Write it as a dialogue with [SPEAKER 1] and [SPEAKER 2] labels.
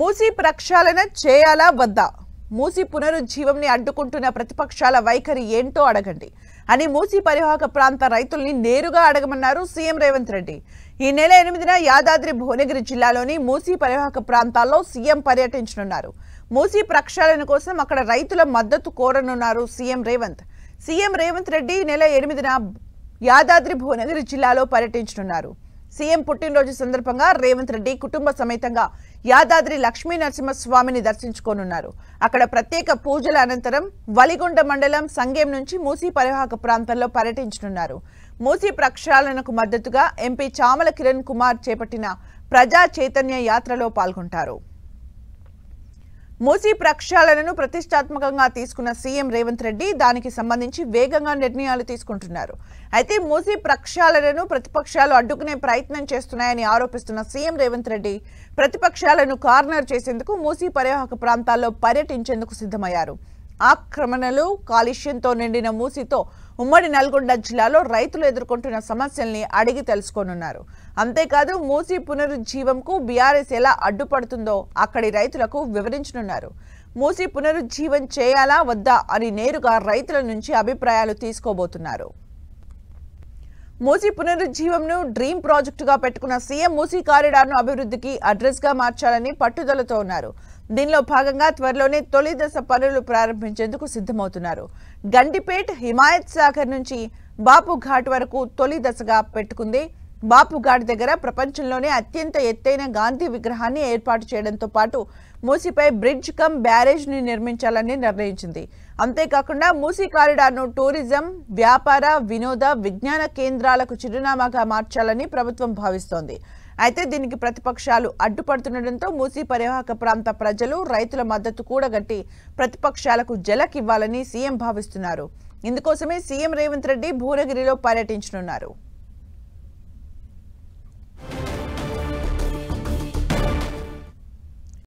[SPEAKER 1] మూసి ప్రక్షాళన చేయాలా వద్దా మూసి పునరుజ్జీవంని అడ్డుకుంటున్న ప్రతిపక్షాల వైఖరి ఏంటో అడగండి అని మూసి పరివాహక ప్రాంత రైతుల్ని నేరుగా అడగమన్నారు సీఎం రేవంత్ రెడ్డి ఈ నెల ఎనిమిదిన యాదాద్రి భువనగిరి జిల్లాలోని మూసీ పరివాహక ప్రాంతాల్లో సీఎం పర్యటించనున్నారు మూసీ ప్రక్షాళన కోసం అక్కడ రైతుల మద్దతు కోరనున్నారు సీఎం రేవంత్ సీఎం రేవంత్ రెడ్డి నెల ఎనిమిదిన యాదాద్రి భువనగిరి జిల్లాలో పర్యటించనున్నారు సీఎం పుట్టినరోజు సందర్భంగా రేవంత్ రెడ్డి కుటుంబ సమేతంగా యాదాద్రి లక్ష్మీ నరసింహస్వామిని దర్శించుకోనున్నారు అక్కడ ప్రత్యేక పూజల అనంతరం వలిగొండ మండలం సంగేం నుంచి మూసీ పరివాహక ప్రాంతంలో పర్యటించనున్నారు మూసీ ప్రక్షాళనకు మద్దతుగా ఎంపీ చామల కిరణ్ కుమార్ చేపట్టిన ప్రజా చైతన్య యాత్రలో పాల్గొంటారు మూసి ప్రక్షాళనను ప్రతిష్టాత్మకంగా తీసుకున్న సీఎం రేవంత్ రెడ్డి దానికి సంబంధించి వేగంగా నిర్ణయాలు తీసుకుంటున్నారు అయితే మూసీ ప్రక్షాళనను ప్రతిపక్షాలు అడ్డుకునే ప్రయత్నం చేస్తున్నాయని ఆరోపిస్తున్న సీఎం రేవంత్ రెడ్డి ప్రతిపక్షాలను కార్నర్ చేసేందుకు మూసీ పర్యాహక ప్రాంతాల్లో పర్యటించేందుకు సిద్ధమయ్యారు ఆక్రమణలు కాలుష్యంతో నిండిన మూసితో ఉమ్మడి నల్గొండ జిల్లాలో రైతులు ఎదుర్కొంటున్న సమస్యల్ని అడిగి తెలుసుకోనున్నారు అంతేకాదు మూసి పునరుజ్జీవంకు బీఆర్ఎస్ ఎలా అడ్డుపడుతుందో అక్కడి రైతులకు వివరించనున్నారు మూసి పునరుజ్జీవం చేయాలా వద్దా అని నేరుగా రైతుల నుంచి అభిప్రాయాలు తీసుకోబోతున్నారు మూసీ పునరుజ్జీవంను డ్రీమ్ ప్రాజెక్టుగా పెట్టుకున్న సీఎం మూసీ కారిడార్ను అభివృద్ధికి అడ్రస్గా మార్చాలని పట్టుదలతో ఉన్నారు దీనిలో భాగంగా త్వరలోనే తొలి దశ పనులు ప్రారంభించేందుకు సిద్ధమవుతున్నారు గండిపేట్ హిమాయత్ సాగర్ నుంచి బాపు ఘాట్ వరకు తొలి దశగా పెట్టుకుంది బాపుఘాట్ దగ్గర ప్రపంచంలోనే అత్యంత ఎత్తైన గాంధీ విగ్రహాన్ని ఏర్పాటు చేయడంతో పాటు మూసీపై బ్రిడ్జ్ కమ్ బ్యారేజ్ని నిర్మించాలని నిర్ణయించింది అంతేకాకుండా మూసీ కారిడార్ను టూరిజం వ్యాపార వినోద విజ్ఞాన కేంద్రాలకు చిరునామాగా మార్చాలని ప్రభుత్వం భావిస్తోంది అయితే దీనికి ప్రతిపక్షాలు అడ్డుపడుతుండటంతో మూసీ పరివాహక ప్రాంత ప్రజలు రైతుల మద్దతు కూడగట్టి ప్రతిపక్షాలకు జలకివ్వాలని సీఎం భావిస్తున్నారు ఇందుకోసమే సీఎం రేవంత్ రెడ్డి భువనగిరిలో పర్యటించనున్నారు